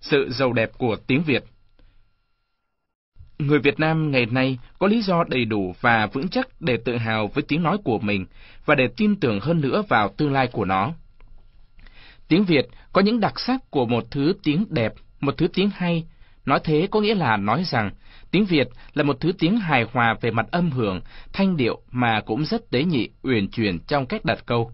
sự giàu đẹp của tiếng Việt. Người Việt Nam ngày nay có lý do đầy đủ và vững chắc để tự hào với tiếng nói của mình và để tin tưởng hơn nữa vào tương lai của nó. Tiếng Việt có những đặc sắc của một thứ tiếng đẹp, một thứ tiếng hay. Nói thế có nghĩa là nói rằng tiếng Việt là một thứ tiếng hài hòa về mặt âm hưởng, thanh điệu mà cũng rất tế nhị, uyển chuyển trong cách đặt câu.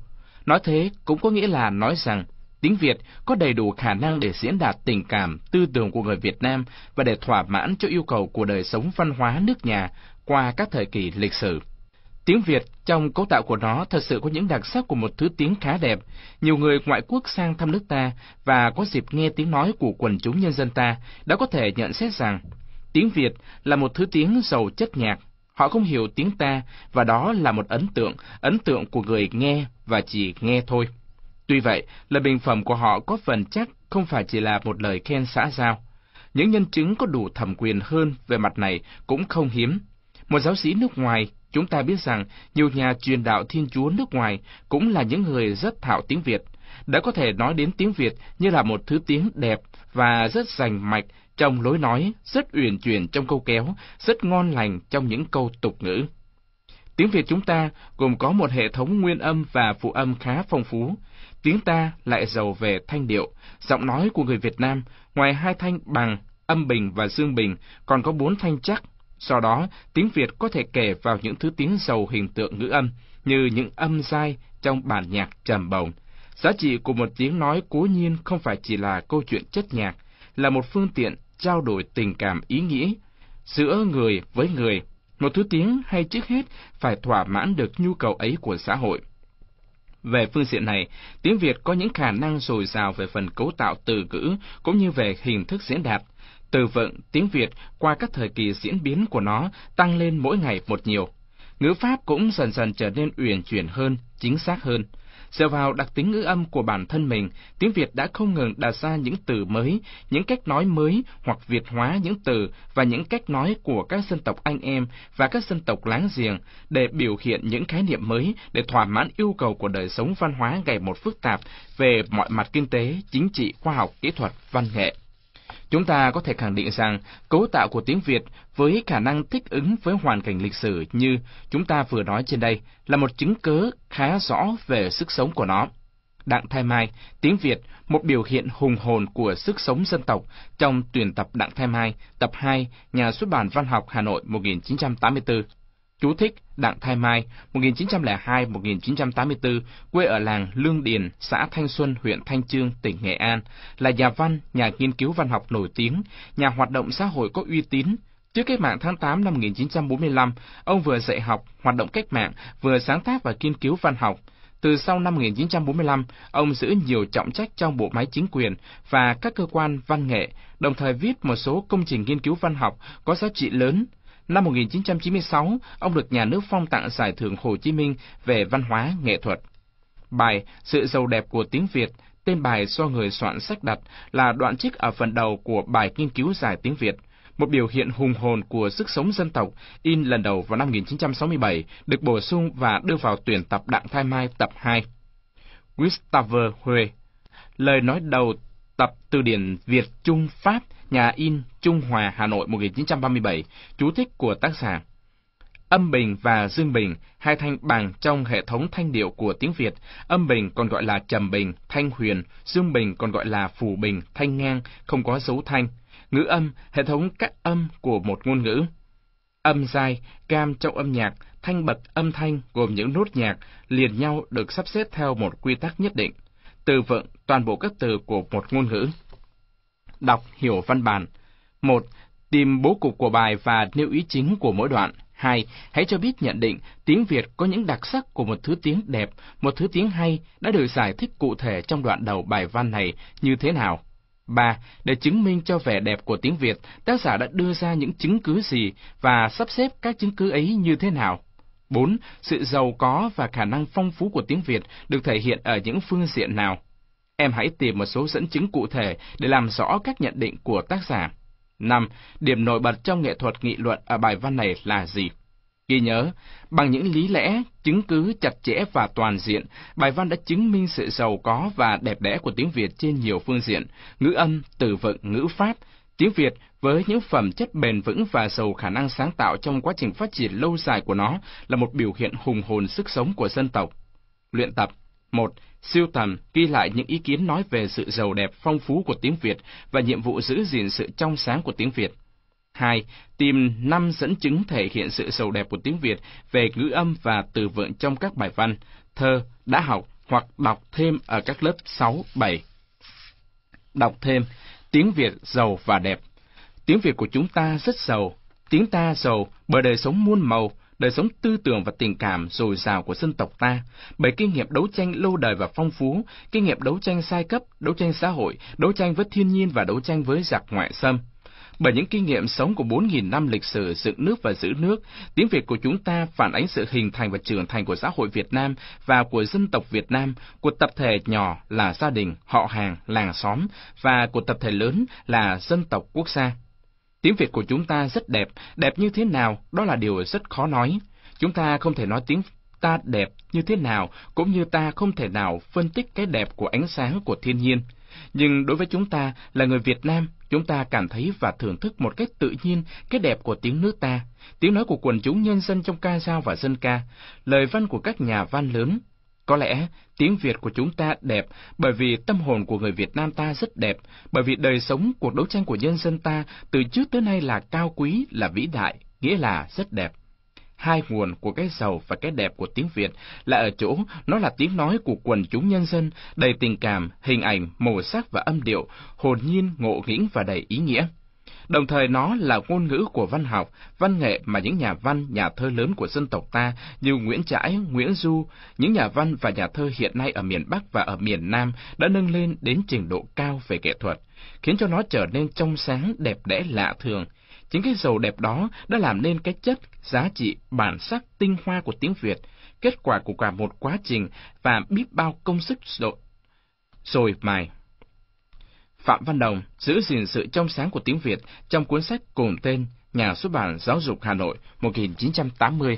Nói thế cũng có nghĩa là nói rằng Tiếng Việt có đầy đủ khả năng để diễn đạt tình cảm, tư tưởng của người Việt Nam và để thỏa mãn cho yêu cầu của đời sống văn hóa nước nhà qua các thời kỳ lịch sử. Tiếng Việt trong cấu tạo của nó thật sự có những đặc sắc của một thứ tiếng khá đẹp. Nhiều người ngoại quốc sang thăm nước ta và có dịp nghe tiếng nói của quần chúng nhân dân ta đã có thể nhận xét rằng tiếng Việt là một thứ tiếng giàu chất nhạc. Họ không hiểu tiếng ta và đó là một ấn tượng, ấn tượng của người nghe và chỉ nghe thôi. Tuy vậy, lời bình phẩm của họ có phần chắc không phải chỉ là một lời khen xã giao. Những nhân chứng có đủ thẩm quyền hơn về mặt này cũng không hiếm. Một giáo sĩ nước ngoài, chúng ta biết rằng nhiều nhà truyền đạo Thiên Chúa nước ngoài cũng là những người rất thạo tiếng Việt, đã có thể nói đến tiếng Việt như là một thứ tiếng đẹp và rất rành mạch trong lối nói, rất uyển chuyển trong câu kéo, rất ngon lành trong những câu tục ngữ. Tiếng Việt chúng ta gồm có một hệ thống nguyên âm và phụ âm khá phong phú. Tiếng ta lại giàu về thanh điệu. Giọng nói của người Việt Nam, ngoài hai thanh bằng, âm bình và dương bình, còn có bốn thanh chắc. Do đó, tiếng Việt có thể kể vào những thứ tiếng giàu hình tượng ngữ âm, như những âm dai trong bản nhạc trầm bồng Giá trị của một tiếng nói cố nhiên không phải chỉ là câu chuyện chất nhạc, là một phương tiện trao đổi tình cảm ý nghĩa giữa người với người một thứ tiếng hay trước hết phải thỏa mãn được nhu cầu ấy của xã hội. Về phương diện này, tiếng Việt có những khả năng dồi dào về phần cấu tạo từ ngữ cũng như về hình thức diễn đạt. Từ vựng tiếng Việt qua các thời kỳ diễn biến của nó tăng lên mỗi ngày một nhiều ngữ pháp cũng dần dần trở nên uyển chuyển hơn, chính xác hơn. Dựa vào đặc tính ngữ âm của bản thân mình, tiếng Việt đã không ngừng đặt ra những từ mới, những cách nói mới hoặc Việt hóa những từ và những cách nói của các dân tộc anh em và các dân tộc láng giềng để biểu hiện những khái niệm mới để thỏa mãn yêu cầu của đời sống văn hóa ngày một phức tạp về mọi mặt kinh tế, chính trị, khoa học, kỹ thuật, văn nghệ. Chúng ta có thể khẳng định rằng cấu tạo của tiếng Việt với khả năng thích ứng với hoàn cảnh lịch sử như chúng ta vừa nói trên đây là một chứng cớ khá rõ về sức sống của nó. Đặng Thái Mai, tiếng Việt, một biểu hiện hùng hồn của sức sống dân tộc trong tuyển tập Đặng Thái Mai, tập 2, nhà xuất bản văn học Hà Nội 1984. Chú thích Đặng Thái Mai, 1902-1984, quê ở làng Lương Điền, xã Thanh Xuân, huyện Thanh Chương, tỉnh Nghệ An, là nhà văn, nhà nghiên cứu văn học nổi tiếng, nhà hoạt động xã hội có uy tín. Trước cách mạng tháng 8 năm 1945, ông vừa dạy học, hoạt động cách mạng, vừa sáng tác và nghiên cứu văn học. Từ sau năm 1945, ông giữ nhiều trọng trách trong bộ máy chính quyền và các cơ quan văn nghệ, đồng thời viết một số công trình nghiên cứu văn học có giá trị lớn, Năm 1996, ông được nhà nước phong tặng Giải thưởng Hồ Chí Minh về văn hóa nghệ thuật. Bài Sự giàu đẹp của tiếng Việt, tên bài do người soạn sách đặt là đoạn trích ở phần đầu của bài nghiên cứu giải tiếng Việt, một biểu hiện hùng hồn của sức sống dân tộc, in lần đầu vào năm 1967, được bổ sung và đưa vào tuyển tập Đặng Thái Mai tập 2. Gustave Huê Lời nói đầu Tập từ điển Việt Trung Pháp, nhà in Trung Hòa, Hà Nội 1937, chú thích của tác giả. Âm bình và dương bình, hai thanh bằng trong hệ thống thanh điệu của tiếng Việt, âm bình còn gọi là trầm bình, thanh huyền, dương bình còn gọi là phủ bình, thanh ngang, không có dấu thanh. Ngữ âm, hệ thống các âm của một ngôn ngữ. Âm dài, cam trong âm nhạc, thanh bật âm thanh gồm những nốt nhạc liền nhau được sắp xếp theo một quy tắc nhất định từ vựng toàn bộ các từ của một ngôn ngữ. Đọc hiểu văn bản. 1. Tìm bố cục của bài và nêu ý chính của mỗi đoạn. 2. Hãy cho biết nhận định tiếng Việt có những đặc sắc của một thứ tiếng đẹp, một thứ tiếng hay đã được giải thích cụ thể trong đoạn đầu bài văn này như thế nào. 3. Để chứng minh cho vẻ đẹp của tiếng Việt, tác giả đã đưa ra những chứng cứ gì và sắp xếp các chứng cứ ấy như thế nào? 4. Sự giàu có và khả năng phong phú của tiếng Việt được thể hiện ở những phương diện nào? Em hãy tìm một số dẫn chứng cụ thể để làm rõ các nhận định của tác giả. 5. Điểm nổi bật trong nghệ thuật nghị luận ở bài văn này là gì? Ghi nhớ, bằng những lý lẽ, chứng cứ chặt chẽ và toàn diện, bài văn đã chứng minh sự giàu có và đẹp đẽ của tiếng Việt trên nhiều phương diện, ngữ âm, từ vựng, ngữ pháp, Tiếng Việt với những phẩm chất bền vững và giàu khả năng sáng tạo trong quá trình phát triển lâu dài của nó là một biểu hiện hùng hồn sức sống của dân tộc. Luyện tập 1. Siêu tầm, ghi lại những ý kiến nói về sự giàu đẹp phong phú của tiếng Việt và nhiệm vụ giữ gìn sự trong sáng của tiếng Việt. 2. Tìm 5 dẫn chứng thể hiện sự giàu đẹp của tiếng Việt về ngữ âm và từ vựng trong các bài văn, thơ, đã học hoặc đọc thêm ở các lớp 6, 7. Đọc thêm tiếng Việt giàu và đẹp. Tiếng Việt của chúng ta rất giàu, tiếng ta giàu bởi đời sống muôn màu, đời sống tư tưởng và tình cảm dồi dào của dân tộc ta, bởi kinh nghiệm đấu tranh lâu đời và phong phú, kinh nghiệm đấu tranh sai cấp, đấu tranh xã hội, đấu tranh với thiên nhiên và đấu tranh với giặc ngoại xâm. Bởi những kinh nghiệm sống của 4.000 năm lịch sử dựng nước và giữ nước, tiếng Việt của chúng ta phản ánh sự hình thành và trưởng thành của xã hội Việt Nam và của dân tộc Việt Nam, của tập thể nhỏ là gia đình, họ hàng, làng xóm và của tập thể lớn là dân tộc quốc gia. Tiếng Việt của chúng ta rất đẹp, đẹp như thế nào đó là điều rất khó nói. Chúng ta không thể nói tiếng ta đẹp như thế nào, cũng như ta không thể nào phân tích cái đẹp của ánh sáng của thiên nhiên nhưng đối với chúng ta là người Việt Nam, chúng ta cảm thấy và thưởng thức một cách tự nhiên cái đẹp của tiếng nước ta, tiếng nói của quần chúng nhân dân trong ca dao và dân ca, lời văn của các nhà văn lớn. Có lẽ tiếng Việt của chúng ta đẹp bởi vì tâm hồn của người Việt Nam ta rất đẹp, bởi vì đời sống, cuộc đấu tranh của nhân dân ta từ trước tới nay là cao quý, là vĩ đại, nghĩa là rất đẹp hai nguồn của cái giàu và cái đẹp của tiếng Việt là ở chỗ nó là tiếng nói của quần chúng nhân dân, đầy tình cảm, hình ảnh, màu sắc và âm điệu, hồn nhiên, ngộ nghĩnh và đầy ý nghĩa. Đồng thời nó là ngôn ngữ của văn học, văn nghệ mà những nhà văn, nhà thơ lớn của dân tộc ta như Nguyễn Trãi, Nguyễn Du, những nhà văn và nhà thơ hiện nay ở miền Bắc và ở miền Nam đã nâng lên đến trình độ cao về nghệ thuật, khiến cho nó trở nên trong sáng, đẹp đẽ lạ thường, Chính cái giàu đẹp đó đã làm nên cái chất, giá trị, bản sắc tinh hoa của tiếng Việt, kết quả của cả một quá trình và biết bao công sức độ. Rồi mài. Phạm Văn Đồng giữ gìn sự trong sáng của tiếng Việt trong cuốn sách cùng tên Nhà xuất bản Giáo dục Hà Nội 1980